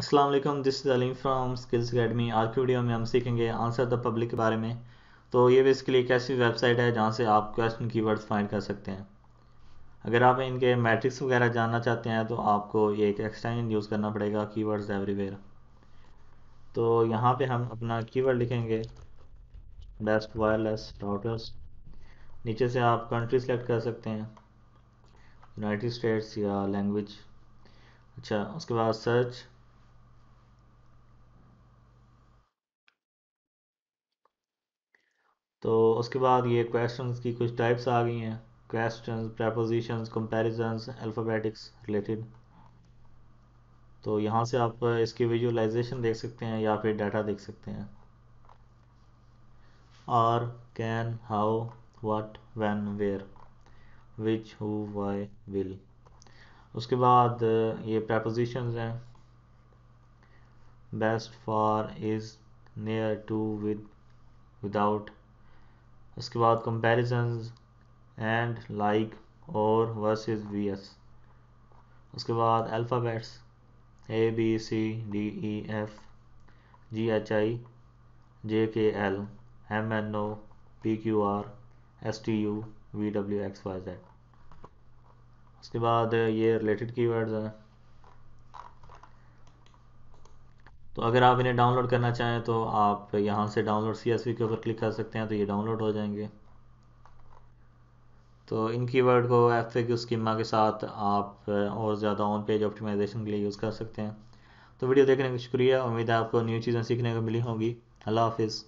अस्सलाम वालेकुम this is Aleem from skills academy आज की वीडियो में हम सीखेंगे आंसर द पब्लिक के बारे में तो ये बेसिकली एक ऐसी वेबसाइट है जहाँ से आप क्वेश्चन कीवर्ड्स फाइंड कर सकते हैं अगर आप इनके मैट्रिक्स वगैरह जानना चाहते हैं तो आपको ये एक एक्सटेंशन यूज़ करना पड़ेगा कीवर्ड्स एवरीवेयर तो यहाँ पे हम अपना कीवर्ड लिखेंगे बेस्ट वायरलेस राउटर्स नीचे से आप कंट्री सेलेक्ट कर सकते हैं यूनाइटेड स्टेट्स या लैंग्वेज अच्छा उसके बाद सर्च तो उसके बाद ये क्वेश्चन की कुछ टाइप्स आ गई हैं question preposition comparison alphabetics related तो यहाँ से आप इसकी विजुअलाइजेशन देख सकते हैं या फिर डाटा देख सकते हैं are can how what when where which who will उसके बाद ये प्रपोजिशन हैं best for is near to with without इसके बाद कंपेरिजन एंड लाइक और वर्सेस वी एस उसके बाद alphabets A B C D E F G H I J K L M N O P Q R S T U V W X Y Z उसके बाद ये related keywords हैं तो अगर आप इन्हें डाउनलोड करना चाहें तो आप यहाँ से डाउनलोड सी के ऊपर क्लिक कर सकते हैं तो ये डाउनलोड हो जाएंगे तो इन कीवर्ड को एफ ए की स्कीमा के साथ आप और ज़्यादा ऑन पेज ऑप्टिमाइजेशन के लिए यूज़ कर सकते हैं तो वीडियो देखने का शुक्रिया उम्मीद है आपको न्यू चीज़ें सीखने को मिली होंगी अल्लाह हाफिज़